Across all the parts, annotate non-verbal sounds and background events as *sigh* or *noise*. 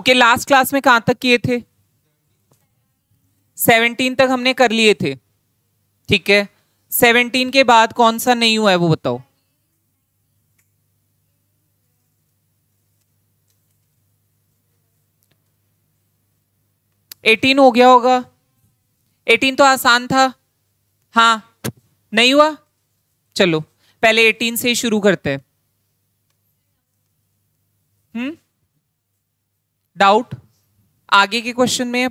Okay last class में कहां तक किए थे सेवनटीन तक हमने कर लिए थे ठीक है सेवनटीन के बाद कौन सा नहीं हुआ है वो बताओ एटीन हो गया होगा एटीन तो आसान था हाँ नहीं हुआ चलो पहले एटीन से ही शुरू करते हैं हम्म डाउट आगे के क्वेश्चन में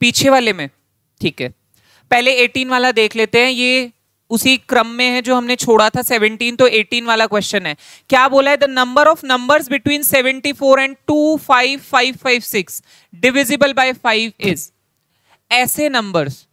पीछे वाले में ठीक है पहले 18 वाला देख लेते हैं ये उसी क्रम में है जो हमने छोड़ा था 17 तो 18 वाला क्वेश्चन है क्या बोला है the number of numbers between 74 and 25556 divisible by 5 is ऐसे नंबर्स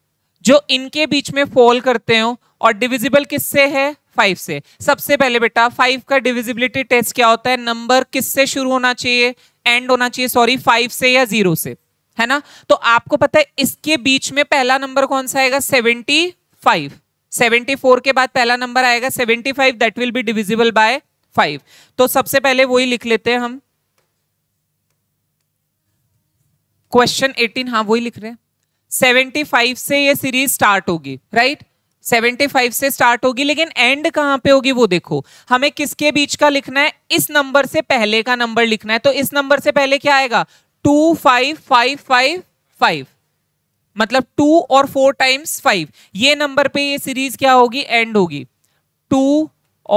जो इनके बीच में फॉल करते हो और डिविजिबल किससे है फाइव से सबसे पहले बेटा फाइव का डिविजिबिलिटी टेस्ट क्या होता है नंबर किससे शुरू होना चाहिए एंड होना चाहिए सॉरी फाइव से या जीरो से है ना तो आपको पता है इसके बीच में पहला नंबर कौन सा आएगा सेवेंटी फाइव सेवेंटी फोर के बाद पहला नंबर आएगा seventy five that will be divisible by five तो सबसे पहले वही लिख लेते हैं हम क्वेश्चन एटीन हाँ वही लिख रहे हैं सेवेंटी फाइव से ये सीरीज स्टार्ट होगी राइट 75 से स्टार्ट होगी लेकिन एंड कहाँ पे होगी वो देखो हमें किसके बीच का लिखना है इस नंबर से पहले का नंबर लिखना है तो इस नंबर से पहले क्या आएगा two five five five five मतलब टू और फोर टाइम्स फाइव ये नंबर पे ये सीरीज क्या होगी एंड होगी टू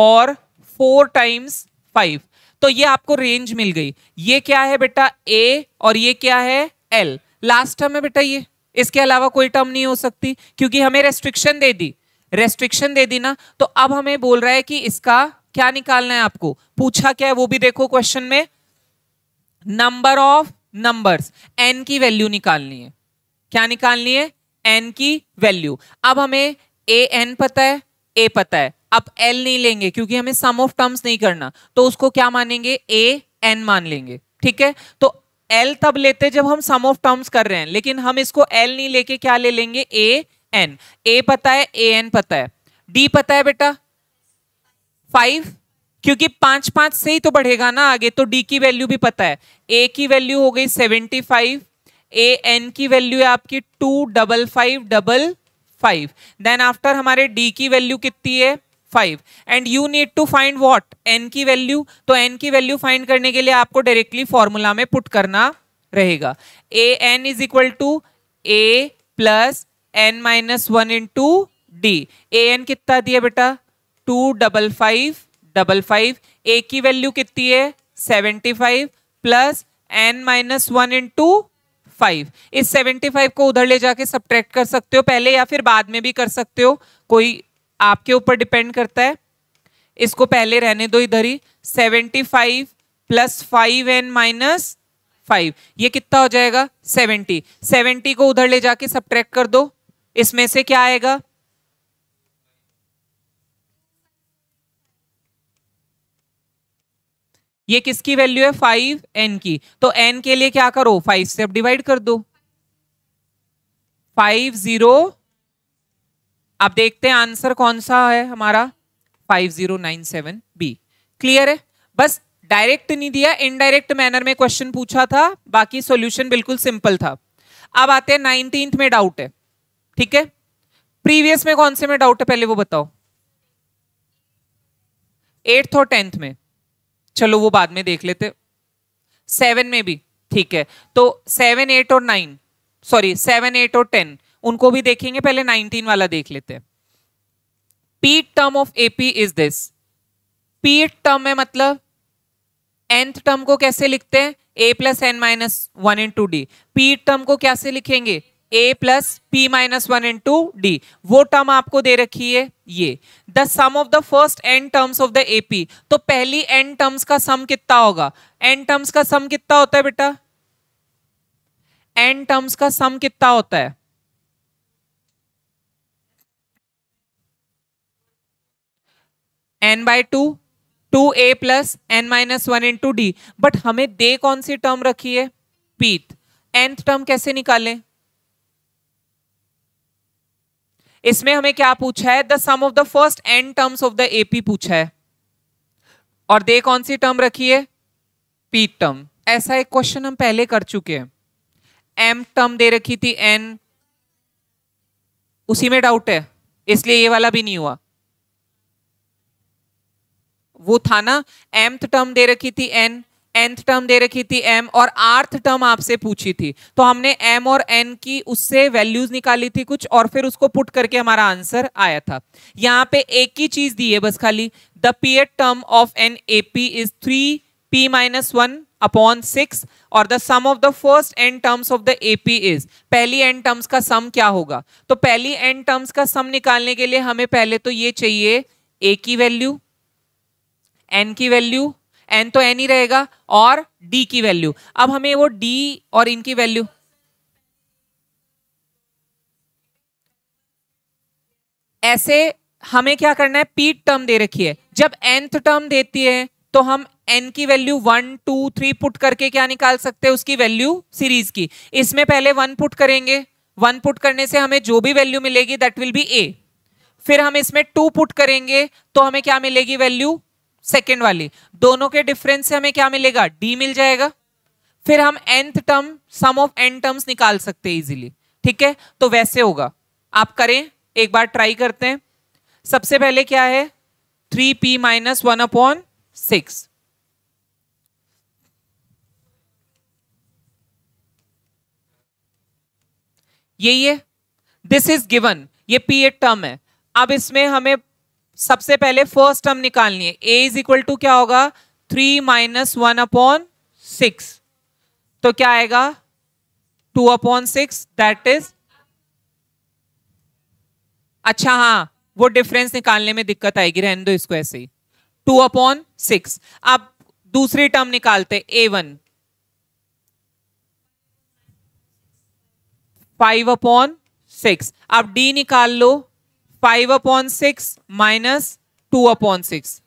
और फोर टाइम्स फाइव तो ये आपको रेंज मिल गई ये क्या है बेटा ए और ये क्या है एल लास्ट टर्म है बेटा ये इसके अलावा कोई टर्म नहीं हो सकती क्योंकि हमें रेस्ट्रिक्शन दे दी रेस्ट्रिक्शन दे दी ना तो अब हमें बोल रहा है कि इसका क्या निकालना है आपको पूछा क्या है वो भी देखो क्वेश्चन में नंबर ऑफ नंबर्स एन की वैल्यू निकालनी है क्या निकालनी है एन की वैल्यू अब हमें ए एन पता है ए पता है अब एल नहीं लेंगे क्योंकि हमें सम ऑफ टर्म्स नहीं करना तो उसको क्या मानेंगे ए एन मान लेंगे ठीक है तो एल तब लेते जब हम सम ऑफ टर्म्स कर रहे हैं लेकिन हम इसको एल नहीं लेके क्या ले लेंगे ए एन ए पता है ए एन पता है डी पता है बेटा फाइव क्योंकि पांच पांच से ही तो बढ़ेगा ना आगे तो डी की वैल्यू भी पता है ए की वैल्यू हो गई सेवेंटी फाइव ए एन की वैल्यू है आपकी two double five double five then after हमारे डी की वैल्यू कितनी है five and you need to find what n की वैल्यू तो एन की वैल्यू फाइंड करने के लिए आपको डायरेक्टली फॉर्मूला में पुट करना रहेगा a n is equal to a plus n minus one into d a n कितना दिया बेटा two double five double five a की वैल्यू कितनी है seventy five plus n minus one into five इस seventy five को उधर ले जाके सब्ट्रैक्ट कर सकते हो पहले या फिर बाद में भी कर सकते हो कोई आपके ऊपर डिपेंड करता है इसको पहले रहने दो इधर ही seventy five plus five n minus five ये कितना हो जाएगा सेवेंटी सेवेंटी को उधर ले जाके सब कर दो इसमें से क्या आएगा ये किसकी वैल्यू है फाइव एन की तो एन के लिए क्या करो फाइव से अब डिवाइड कर दो फाइव जीरो आप देखते हैं आंसर कौन सा है हमारा 5097 बी क्लियर है बस डायरेक्ट नहीं दिया इनडायरेक्ट मैनर में क्वेश्चन पूछा था बाकी सॉल्यूशन बिल्कुल सिंपल था अब आते हैं नाइनटीन्थ में डाउट है ठीक है प्रीवियस में कौन से में डाउट है पहले वो बताओ एट्थ और टेंथ में चलो वो बाद में देख लेते सेवन में भी ठीक है तो सेवन एट और नाइन सॉरी सेवन एट और टेन उनको भी देखेंगे पहले 19 वाला देख लेते हैं pth term of AP is this pth term में मतलब एंथ टर्म को कैसे लिखते हैं a plus n minus one into d p term को कैसे लिखेंगे a plus p minus one into d वो टर्म आपको दे रखी है ये the sum of the first n terms of the AP तो पहली एंड टर्म्स का सम कितना होगा एंड टर्म्स का सम कितना होता है बेटा एंड टर्म्स का सम कितना होता है n by two two a plus n minus one two d but हमें दे कौन सी टर्म रखी है पीथ एंथ टर्म कैसे निकालें इसमें हमें क्या पूछा है the sum of the first n terms of the AP पूछा है और दे कौन सी टर्म रखी है पी टर्म ऐसा एक क्वेश्चन हम पहले कर चुके हैं एम टर्म दे रखी थी एन उसी में डाउट है इसलिए ये वाला भी नहीं हुआ वो था ना एम्थ टर्म दे रखी थी एन एंथ टर्म दे रखी थी एम और आर्थ टर्म आपसे पूछी थी तो हमने एम और एन की उससे वैल्यूज निकाली थी कुछ और फिर उसको पुट करके हमारा आंसर आया था यहाँ पे एक ही चीज दी है बस खाली the pth term of an A P is three p minus one upon six और the sum of the first n terms of the A P is पहली एन टर्म्स का सम क्या होगा तो पहली एन टर्म्स का सम निकालने के लिए हमें पहले तो ये चाहिए ए की वैल्यू एन की वैल्यू एन तो एन ही रहेगा और डी की वैल्यू अब हमें वो डी और इनकी वैल्यू ऐसे हमें क्या करना है पी टर्म दे रखी है जब एंथ टर्म देती है तो हम एन की value one two three put करके क्या निकाल सकते हैं उसकी वैल्यू सीरीज की इसमें पहले वन पुट करेंगे वन पुट करने से हमें जो भी वैल्यू मिलेगी दैट विल बी ए फिर हम इसमें टू पुट करेंगे तो हमें क्या मिलेगी वैल्यू सेकेंड वाली दोनों के डिफरेंस से हमें क्या मिलेगा डी मिल जाएगा फिर हम nth term sum of n terms निकाल सकते हैं इजीली ठीक है तो वैसे होगा आप करें एक बार ट्राई करते हैं सबसे पहले क्या है three p minus one upon six यही है दिस इज गिवन ये पी एड टर्म है अब इसमें हमें सबसे पहले फर्स्ट टर्म निकालनी है ए इज इक्वल टू क्या होगा three minus one upon six तो क्या आएगा two upon six that is अच्छा हाँ वो डिफरेंस निकालने में दिक्कत आएगी रहने दो इसको ऐसे ही टू अपॉन सिक्स अब दूसरी टर्म निकालते a one five upon six आप डी निकाल लो five upon six minus two upon six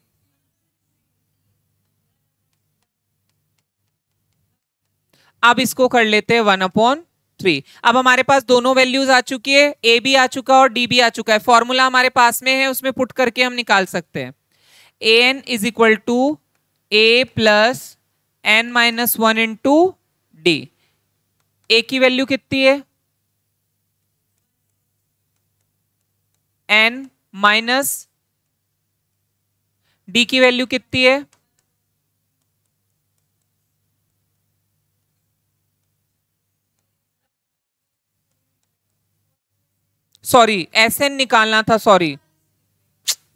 अब इसको कर लेते हैं वन अपॉन थ्री अब हमारे पास दोनों वैल्यूज आ चुकी है ए भी आ चुका है और डी भी आ चुका है फॉर्मूला हमारे पास में है उसमें पुट करके हम निकाल सकते हैं a n is equal to a plus n minus one into d a की वैल्यू कितनी है एन माइनस डी की वैल्यू कितनी है सॉरी एस एन निकालना था सॉरी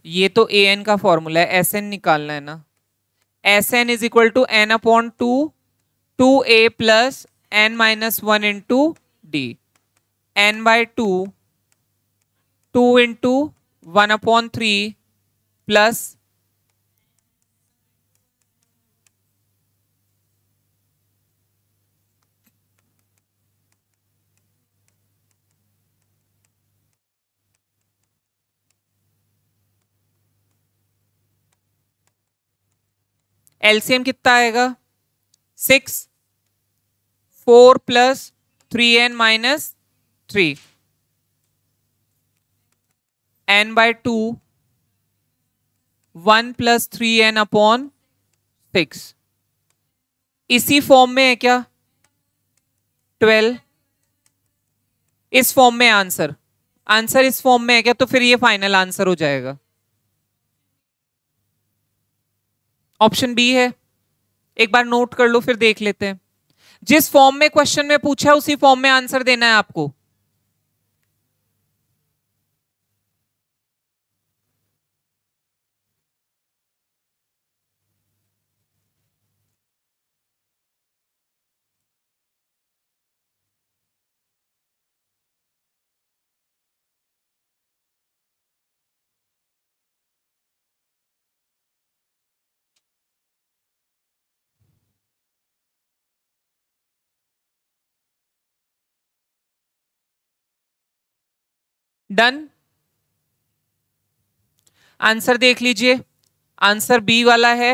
ये तो ए एन का फॉर्मूला है एस एन निकालना है ना s n is equal to n upon two two a plus n minus one into d n by two two into one upon three plus LCM कितना आएगा six four plus three n minus three n by two one plus three n upon six इसी form में है क्या twelve इस form में answer answer इस form में है क्या तो फिर ये फाइनल आंसर हो जाएगा ऑप्शन बी है एक बार नोट कर लो फिर देख लेते हैं जिस फॉर्म में क्वेश्चन में पूछा उसी फॉर्म में आंसर देना है आपको डन आंसर देख लीजिए आंसर बी वाला है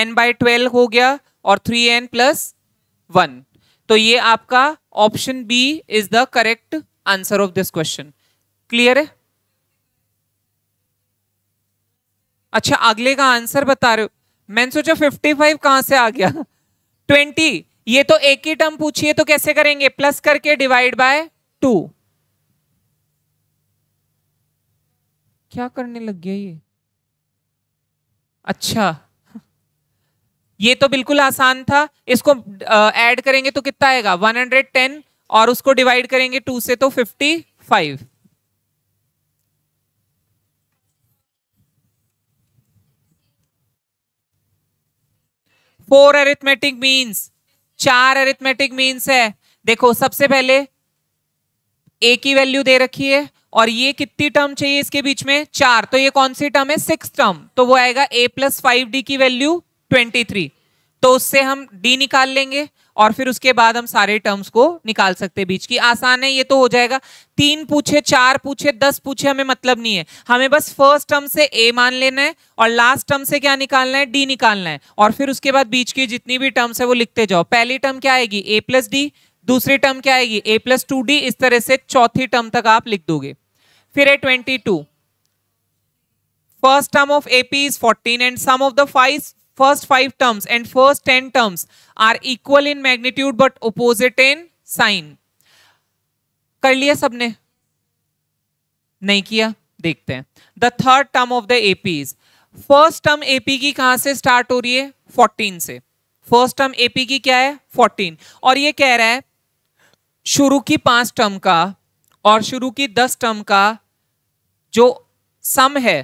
एन बाय ट्वेल्व हो गया और थ्री एन प्लस वन तो ये आपका option b is the correct answer of this question clear है अच्छा अगले का आंसर बता रहे हो मैंने सोचा फिफ्टी फाइव कहां से आ गया ट्वेंटी *laughs* ये तो एक ही टर्म पूछिए तो कैसे करेंगे प्लस करके डिवाइड बाय टू क्या करने लग गया ये अच्छा ये तो बिल्कुल आसान था इसको ऐड करेंगे तो कितना आएगा 110 और उसको डिवाइड करेंगे टू से तो 55 फोर अरिथमेटिक मीन्स चार अरिथमेटिक मीन्स है देखो सबसे पहले ए की वैल्यू दे रखी है और ये कितनी टर्म चाहिए इसके बीच में चार तो ये कौन सी टर्म है सिक्स टर्म तो वो आएगा ए प्लस फाइव डी की वैल्यू ट्वेंटी थ्री तो उससे हम डी निकाल लेंगे और फिर उसके बाद हम सारे टर्म्स को निकाल सकते हैं बीच की आसान है ये तो हो जाएगा तीन पूछे चार पूछे दस पूछे हमें मतलब नहीं है हमें बस फर्स्ट टर्म से ए मान लेना है और लास्ट टर्म से क्या निकालना है डी निकालना है और फिर उसके बाद बीच की जितनी भी टर्म्स है वो लिखते जाओ पहली टर्म क्या आएगी ए प्लस डी दूसरी टर्म क्या आएगी ए प्लस टू डी इस तरह से चौथी टर्म तक आप लिख दोगे फिर है twenty two first term of A P is fourteen and sum of the five first five terms and first 10 terms are equal in magnitude but opposite in sign. कर लिया सबने नहीं किया देखते हैं the third term of the APs first term AP की कहां से स्टार्ट हो रही है 14 से फर्स्ट टर्म एपी की क्या है 14 और ये कह रहा है शुरू की पांच टर्म का और शुरू की दस टर्म का जो सम है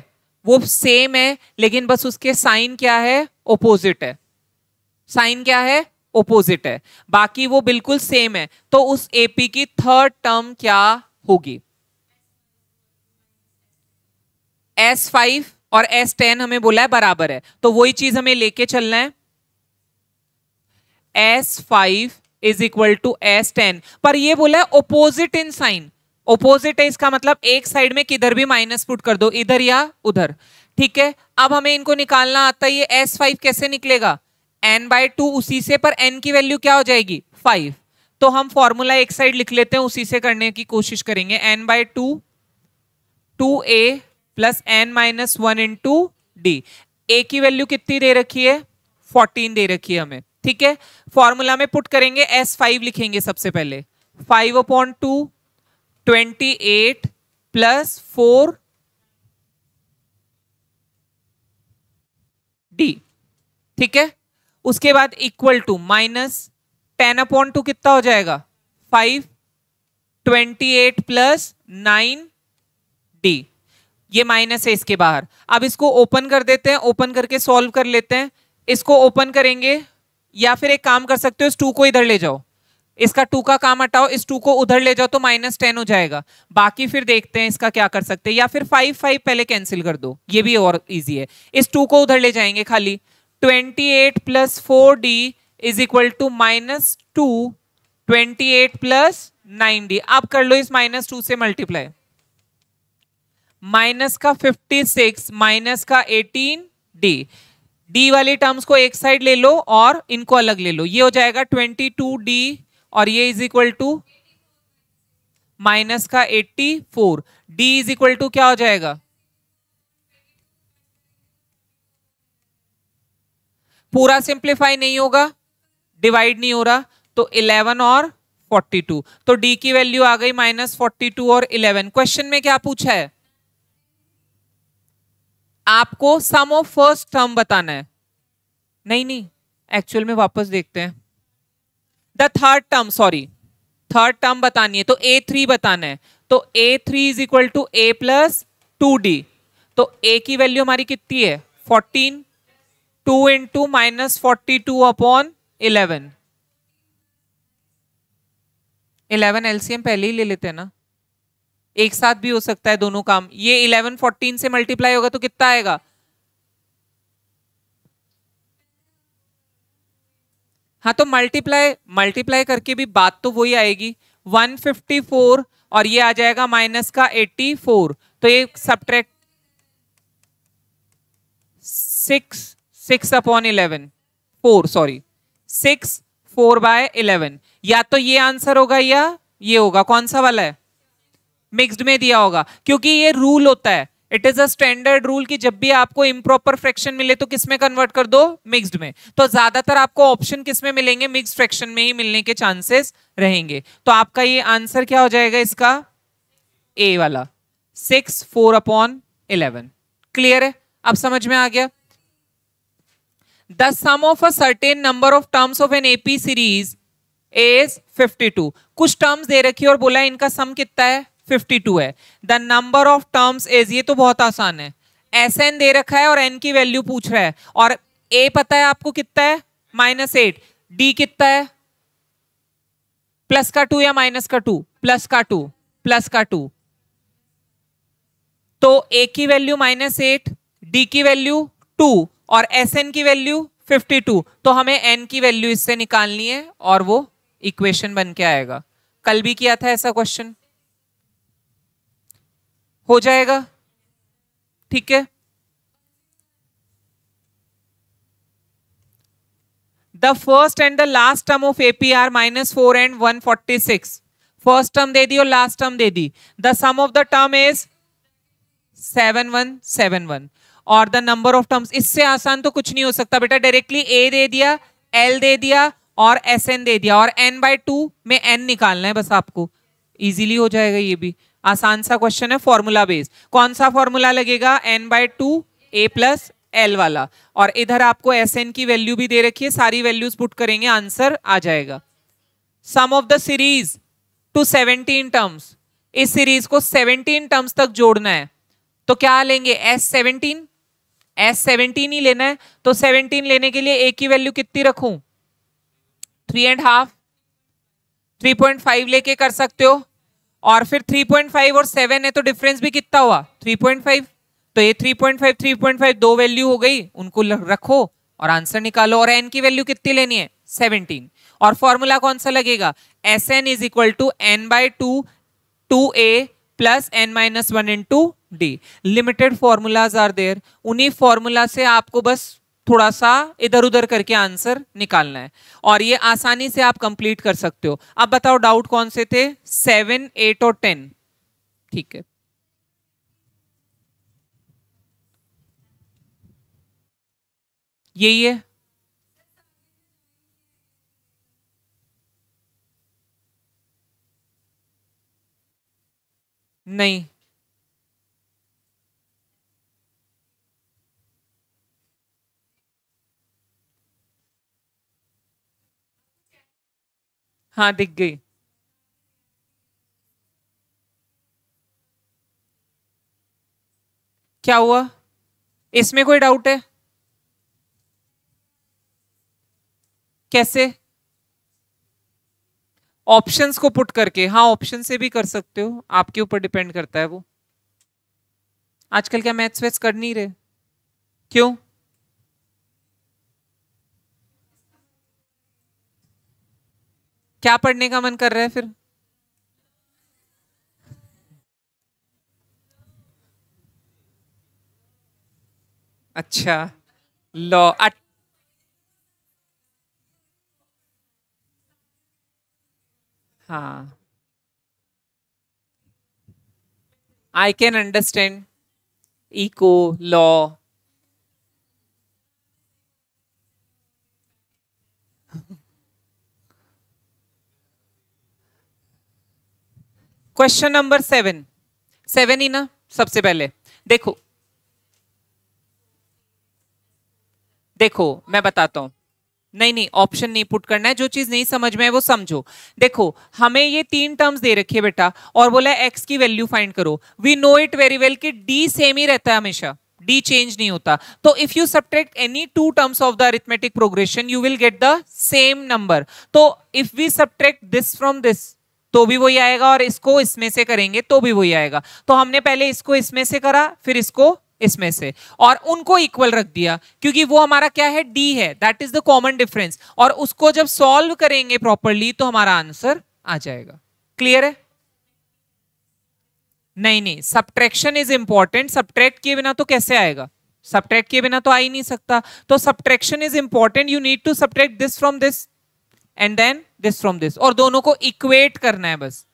वो सेम है लेकिन बस उसके साइन क्या है ओपोजिट है साइन क्या है ओपोजिट है बाकी वो बिल्कुल सेम है तो उस एपी की थर्ड टर्म क्या होगी एस फाइव और एस टेन हमें बोला है बराबर है तो वही चीज हमें लेके चलना है s five is equal to s ten पर ये बोला है ओपोजिट इन साइन ओपोजिट है इसका मतलब एक साइड में किधर भी माइनस पुट कर दो इधर या उधर ठीक है अब हमें इनको निकालना आता है ये एस फाइव कैसे निकलेगा एन बाय टू उसी से पर एन की वैल्यू क्या हो जाएगी फाइव तो हम फॉर्मूला एक साइड लिख लेते हैं उसी से करने की कोशिश करेंगे n by two two a plus n minus one into d a की वैल्यू कितनी दे रखी है फोर्टीन दे रखी है हमें ठीक है फॉर्मूला में पुट करेंगे एस फाइव लिखेंगे सबसे पहले five upon two twenty eight plus four d ठीक है उसके बाद equal to minus ten upon two कितना हो जाएगा five twenty eight plus nine d ये माइनस है इसके बाहर अब इसको ओपन कर देते हैं ओपन करके सॉल्व कर लेते हैं इसको ओपन करेंगे या फिर एक काम कर सकते हो इस टू को इधर ले जाओ इसका टू का काम हटाओ इस टू को उधर ले जाओ तो माइनस टेन हो जाएगा बाकी फिर देखते हैं इसका क्या कर सकते हैं या फिर फाइव फाइव पहले कैंसिल कर दो ये भी और इजी है इस टू को उधर ले जाएंगे खाली twenty eight plus four d is equal to minus two twenty eight plus nine d आप कर लो इस माइनस टू से मल्टीप्लाई माइनस का फिफ्टी सिक्स माइनस का एटीन डी डी वाली टर्म्स को एक साइड ले लो और इनको अलग ले लो ये हो जाएगा ट्वेंटी टू डी और ये इज इक्वल टू माइनस का 84 डी इज इक्वल टू क्या हो जाएगा पूरा सिंप्लीफाई नहीं होगा डिवाइड नहीं हो रहा तो 11 और 42 तो डी की वैल्यू आ गई माइनस फोर्टी और 11 क्वेश्चन में क्या पूछा है आपको सम ऑफ फर्स्ट टर्म बताना है नहीं नहीं एक्चुअल में वापस देखते हैं the third term sorry third term बतानी है तो ए थ्री बताना है तो a three is equal to a plus two d तो ए की वैल्यू हमारी कितनी है fourteen two into minus forty two upon eleven eleven LCM पहले ही ले लेते हैं ना एक साथ भी हो सकता है दोनों काम ये इलेवन फोर्टीन से मल्टीप्लाई होगा तो कितना आएगा हाँ तो मल्टीप्लाई मल्टीप्लाई करके भी बात तो वही आएगी 154 और ये आ जाएगा माइनस का 84 तो ये subtract six six upon eleven four sorry six four by eleven या तो ये आंसर होगा या ये होगा कौन सा वाला है मिक्सड में दिया होगा क्योंकि ये रूल होता है it is a standard rule कि जब भी आपको इम्प्रॉपर फ्रैक्शन मिले तो किसमें कन्वर्ट कर दो मिक्सड में तो ज्यादातर आपको ऑप्शन किसमें मिलेंगे मिक्स फ्रैक्शन में ही मिलने के चांसेस रहेंगे तो आपका ये आंसर क्या हो जाएगा इसका ए वाला six four upon eleven clear है अब समझ में आ गया the sum of a certain number of terms of an AP series fifty two कुछ टर्म्स दे रखी है और बोला इनका सम कितना है 52 है the number of terms is ये तो बहुत आसान है एस एन दे रखा है और एन की वैल्यू पूछ रहा है और ए पता है आपको कितना है माइनस एट डी कितना है प्लस का टू या माइनस का टू प्लस का टू प्लस का टू तो ए की वैल्यू माइनस एट डी की वैल्यू टू और एस एन की वैल्यू फिफ्टी टू तो हमें एन की वैल्यू इससे निकालनी है और वो इक्वेशन बन के आएगा कल भी किया था ऐसा क्वेश्चन हो जाएगा ठीक है the first and the last term of AP are minus four and one forty six first term दे दी और लास्ट टर्म दे दी the sum of the term is seven one seven one और द नंबर ऑफ टर्म्स इससे आसान तो कुछ नहीं हो सकता बेटा डायरेक्टली ए दे दिया एल दे दिया और एस एन दे दिया और एन बाय टू में एन निकालना है बस आपको इजीली हो जाएगा ये भी आसान सा क्वेश्चन है फॉर्मूला बेस्ड कौन सा फॉर्मूला लगेगा n by two a plus l वाला और इधर आपको एस एन की वैल्यू भी दे रखी है सारी वैल्यूज पुट करेंगे आंसर आ जाएगा sum of the series two seventeen terms इस सीरीज को सेवनटीन टर्म्स तक जोड़ना है तो क्या लेंगे एस सेवनटीन एस सेवनटीन ही लेना है तो सेवनटीन लेने के लिए ए की वैल्यू कितनी रखू three and half three point five लेके कर सकते हो और फिर 3.5 और 7 है तो डिफरेंस भी कितना हुआ 3.5 तो ये 3.5 3.5 दो वैल्यू हो गई उनको रखो और आंसर निकालो और एन की वैल्यू कितनी लेनी है 17 और फॉर्मूला कौन सा लगेगा S n is equal to n by two two a plus n minus one into d limited formulas are there उन्हीं फॉर्मूला से आपको बस थोड़ा सा इधर उधर करके आंसर निकालना है और ये आसानी से आप कंप्लीट कर सकते हो अब बताओ डाउट कौन से थे सेवन एट और टेन ठीक है यही है नहीं हाँ दिख गई क्या हुआ इसमें कोई डाउट है कैसे ऑप्शंस को पुट करके हाँ ऑप्शन से भी कर सकते हो आपके ऊपर डिपेंड करता है वो आजकल क्या मैथ्स वैथ्स कर नहीं रहे क्यों क्या पढ़ने का मन कर रहा है फिर अच्छा लॉ अट हाँ आई कैन अंडरस्टैंड इको लॉ क्वेश्चन नंबर सेवन सेवन ही ना सबसे पहले देखो देखो मैं बताता हूं नहीं नहीं ऑप्शन नहीं पुट करना है जो चीज नहीं समझ में है वो समझो देखो हमें ये तीन टर्म्स दे रखी है बेटा और बोला एक्स की वैल्यू फाइंड करो we know it very well कि डी सेम ही रहता है हमेशा डी चेंज नहीं होता तो if you subtract any two terms of the arithmetic progression you will get the same number तो if we subtract this from this तो भी वही आएगा और इसको इसमें से करेंगे तो भी वही आएगा तो हमने पहले इसको इसमें से करा फिर इसको इसमें से और उनको इक्वल रख दिया क्योंकि वो हमारा क्या है डी है that is the common difference और उसको जब सॉल्व करेंगे प्रॉपरली तो हमारा आंसर आ जाएगा क्लियर है नहीं नहीं सब्ट्रैक्शन इज इंपॉर्टेंट सब्ट्रैक्ट किए बिना तो कैसे आएगा सब्ट्रैक्ट किए बिना तो आ ही नहीं सकता तो subtraction is important you need to subtract this from this and then this from this और दोनों को इक्वेट करना है बस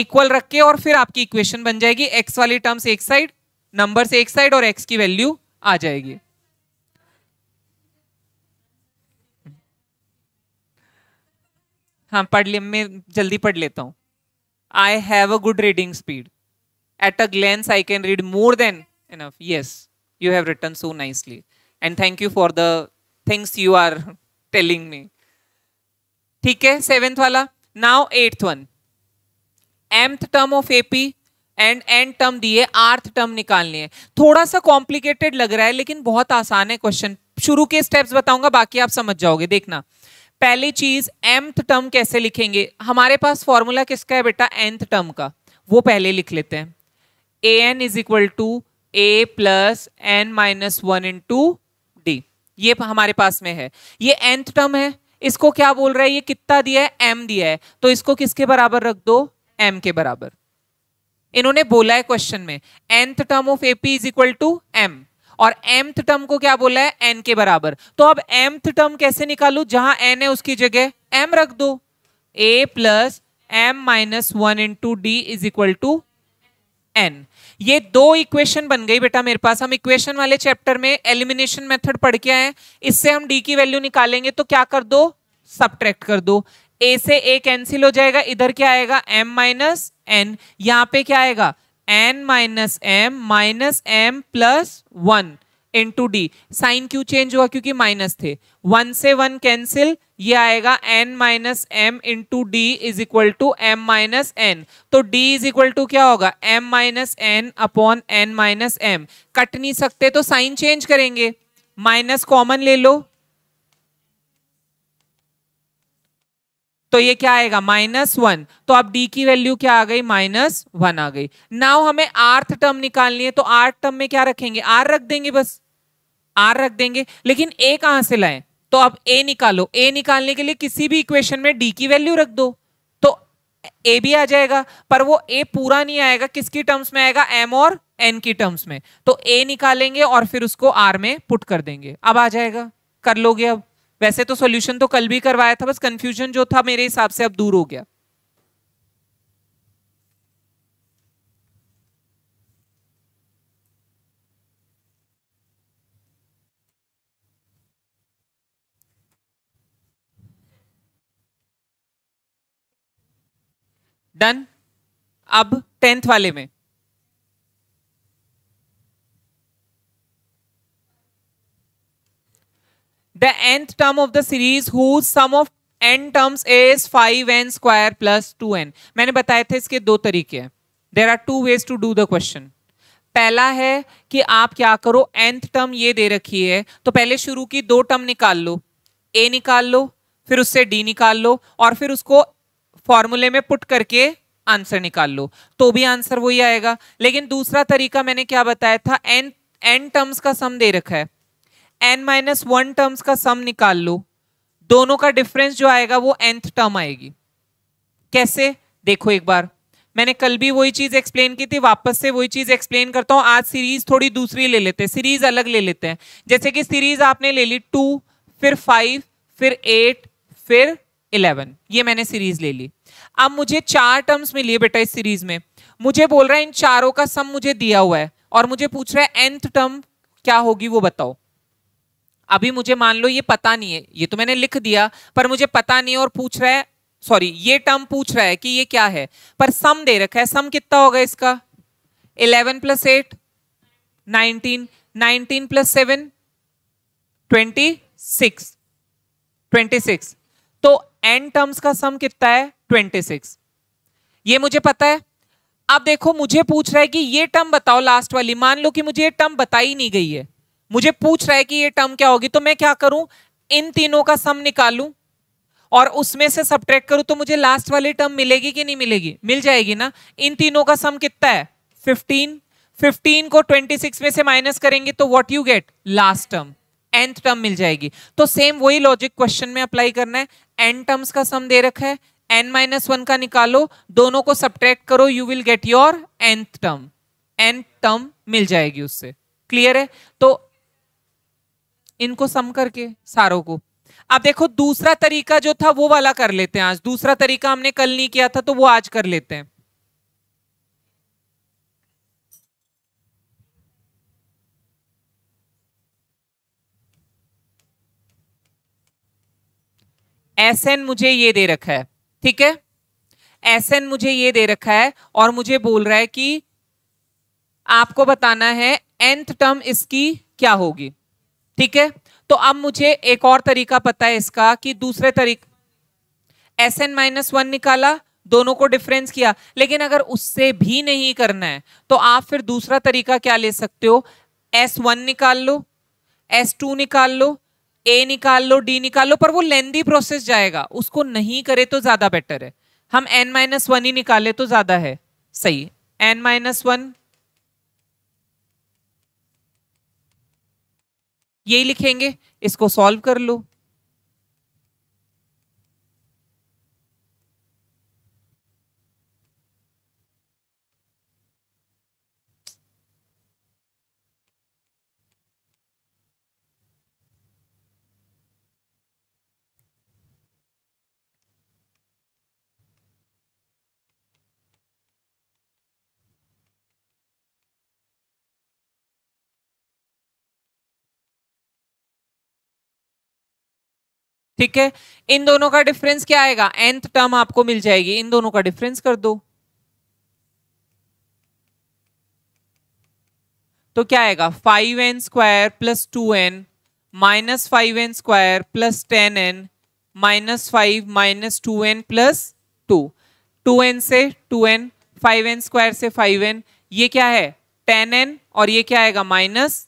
इक्वल रख के और फिर आपकी इक्वेशन बन जाएगी एक्स वाली टर्म्स एक साइड से एक साइड और एक्स की वैल्यू आ जाएगी हाँ पढ़ लिया मैं जल्दी पढ़ लेता हूँ I have a good reading speed at a glance I can read more than enough yes you have written so nicely and thank you for the things you are telling me ठीक है seventh वाला now eighth one mth term of AP and nth term दिए rth term निकालनी है थोड़ा सा complicated लग रहा है लेकिन बहुत आसान है क्वेश्चन शुरू के स्टेप्स बताऊंगा बाकी आप समझ जाओगे देखना पहली चीज एम्थ टर्म कैसे लिखेंगे हमारे पास फॉर्मूला किसका है बेटा एंथ टर्म का वो पहले लिख लेते हैं a n is equal to a plus n minus one into d ये हमारे पास में है ये एंथ टर्म है इसको क्या बोल रहा है ये कितना दिया है एम दिया है तो इसको किसके बराबर रख दो एम के बराबर इन्होंने बोला है क्वेश्चन में nth term of AP is equal to m और एम्थ टर्म को क्या बोला है एन के बराबर तो अब एम्थ टर्म कैसे निकालू जहां एन है उसकी जगह एम रख दो a plus m minus one into d is equal to n ये दो इक्वेशन बन गई बेटा मेरे पास हम इक्वेशन वाले चैप्टर में एलिमिनेशन मेथड पढ़ के आए इससे हम डी की वैल्यू निकालेंगे तो क्या कर दो सब्ट्रैक्ट कर दो ए से ए कैंसिल हो जाएगा इधर क्या आएगा एम माइनस एन यहाँ पे क्या आएगा n minus m minus m plus one into d sign क्यों चेंज हुआ क्योंकि माइनस थे वन से वन कैंसिल ये आएगा n minus m into d is equal to m minus n तो डी इज इक्वल टू क्या होगा m minus n upon n minus m cut नहीं सकते तो साइन चेंज करेंगे माइनस कॉमन ले लो तो ये क्या आएगा माइनस वन तो अब डी की वैल्यू क्या आ गई माइनस वन आ गई नाउ हमें आर्थ टर्म निकालनी है तो आर्थ टर्म में क्या रखेंगे आर रख देंगे बस आर रख देंगे लेकिन ए कहां से लाए तो अब ए निकालो ए निकालने के लिए किसी भी इक्वेशन में डी की वैल्यू रख दो तो ए भी आ जाएगा पर वो ए पूरा नहीं आएगा किसकी टर्म्स में आएगा एम और एन की टर्म्स में तो ए निकालेंगे और फिर उसको आर में पुट कर देंगे अब आ जाएगा कर लोगे अब वैसे तो सॉल्यूशन तो कल भी करवाया था बस कंफ्यूजन जो था मेरे हिसाब से अब दूर हो गया डन अब टेंथ वाले में the nth term of the series whose sum of n terms is 5n square plus 2n मैंने बताए थे इसके दो तरीके हैं there are two ways to do the question पहला है कि आप क्या करो एंथ टर्म ये दे रखी है तो पहले शुरू की दो टर्म निकाल लो ए निकाल लो फिर उससे डी निकाल लो और फिर उसको फॉर्मूले में पुट करके आंसर निकाल लो तो भी आंसर वही आएगा लेकिन दूसरा तरीका मैंने क्या बताया था एन एन टर्म्स का सम दे रखा है एन माइनस वन टर्म्स का सम निकाल लो दोनों का डिफरेंस जो आएगा वो एंथ टर्म आएगी कैसे देखो एक बार मैंने कल भी वही चीज एक्सप्लेन की थी वापस से वही चीज एक्सप्लेन करता हूँ आज सीरीज थोड़ी दूसरी ले लेते हैं सीरीज अलग ले लेते हैं जैसे कि सीरीज आपने ले ली टू फिर फाइव फिर एट फिर इलेवन ये मैंने सीरीज ले ली अब मुझे चार टर्म्स मिली है बेटा इस सीरीज में मुझे बोल रहा है इन चारों का सम मुझे दिया हुआ है और मुझे पूछ रहा है एंथ टर्म क्या होगी वो बताओ अभी मुझे मान लो ये पता नहीं है ये तो मैंने लिख दिया पर मुझे पता नहीं और पूछ रहा है सॉरी ये टर्म पूछ रहा है कि ये क्या है पर सम दे रखा है सम कितना होगा इसका eleven plus eight nineteen nineteen plus seven twenty six twenty six तो एन टर्म्स का सम कितना है ट्वेंटी सिक्स ये मुझे पता है अब देखो मुझे पूछ रहा है कि ये टर्म बताओ लास्ट वाली मान लो कि मुझे ये टर्म बताई नहीं गई है मुझे पूछ रहा है कि ये टर्म क्या होगी तो मैं क्या करूं इन तीनों का सम निकालू और उसमें से सब्ट्रैक्ट करूं तो मुझे लास्ट वाली टर्म मिलेगी कि नहीं मिलेगी मिल जाएगी ना इन तीनों का सम कितना है 15 15 को 26 में से माइनस करेंगे तो what you get last term nth term मिल जाएगी तो सेम वही लॉजिक क्वेश्चन में अप्लाई करना है एन टर्म्स का सम दे रखा है एन माइनस वन का निकालो दोनों को सब करो you will get your nth term nth term मिल जाएगी उससे क्लियर है तो इनको सम करके सारों को अब देखो दूसरा तरीका जो था वो वाला कर लेते हैं आज दूसरा तरीका हमने कल नहीं किया था तो वो आज कर लेते हैं एस एन मुझे ये दे रखा है ठीक है एस एन मुझे ये दे रखा है और मुझे बोल रहा है कि आपको बताना है एंथ टर्म इसकी क्या होगी ठीक है तो अब मुझे एक और तरीका पता है इसका कि दूसरे तरीका एस एन माइनस वन निकाला दोनों को डिफरेंस किया लेकिन अगर उससे भी नहीं करना है तो आप फिर दूसरा तरीका क्या ले सकते हो एस वन निकाल लो एस टू निकाल लो ए निकाल लो डी निकाल लो पर वो लेंदी प्रोसेस जाएगा उसको नहीं करे तो ज़्यादा बेटर है हम एन माइनस वन ही निकाले तो ज़्यादा है सही एन माइनस वन यही लिखेंगे इसको सॉल्व कर लो ठीक है इन दोनों का डिफरेंस क्या आएगा एंथ टर्म आपको मिल जाएगी इन दोनों का डिफरेंस कर दो तो क्या आएगा five n square plus two n minus five n square plus ten n minus five minus two n plus two two n से two n five n square से फाइव एन ये क्या है टेन एन और ये क्या आएगा minus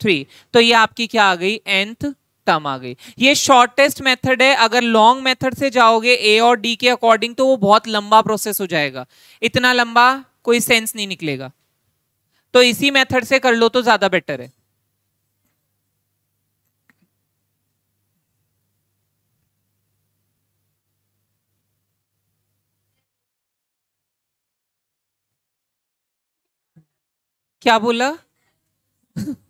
three तो ये आपकी क्या आ गई एंथ टर्म आ गई ये शॉर्टेस्ट मेथड है अगर लॉन्ग मेथड से जाओगे ए और डी के अकॉर्डिंग तो वो बहुत लंबा प्रोसेस हो जाएगा इतना लंबा कोई सेंस नहीं निकलेगा तो इसी मेथड से कर लो तो ज्यादा बेटर है क्या बोला *laughs*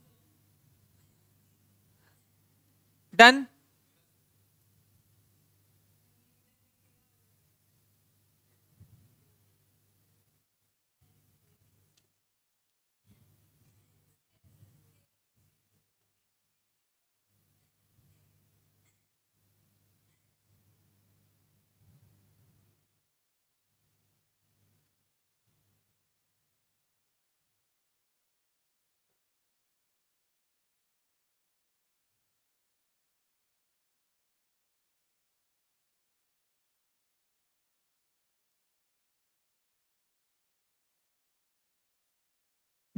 Done?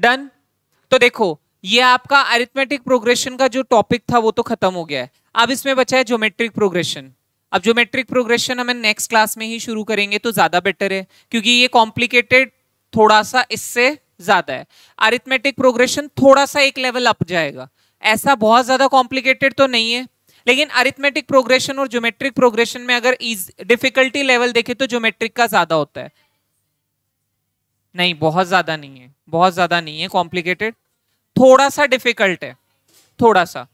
डन तो देखो ये आपका अरिथमेटिक प्रोग्रेशन का जो टॉपिक था वो तो खत्म हो गया है अब इसमें बचा है ज्योमेट्रिक प्रोग्रेशन अब ज्योमेट्रिक प्रोग्रेशन हमें नेक्स्ट क्लास में ही शुरू करेंगे तो ज़्यादा बेटर है क्योंकि ये कॉम्प्लिकेटेड थोड़ा सा इससे ज़्यादा है अरिथमेटिक प्रोग्रेशन थोड़ा सा एक लेवल अप जाएगा ऐसा बहुत ज़्यादा कॉम्प्लिकेटेड तो नहीं है लेकिन अरिथमेटिक प्रोग्रेशन और ज्योमेट्रिक प्रोग्रेशन में अगर डिफिकल्टी लेवल देखें तो ज्योमेट्रिक का ज़्यादा होता है नहीं बहुत ज़्यादा नहीं है बहुत ज़्यादा नहीं है कॉम्प्लिकेटेड थोड़ा सा डिफिकल्ट है थोड़ा सा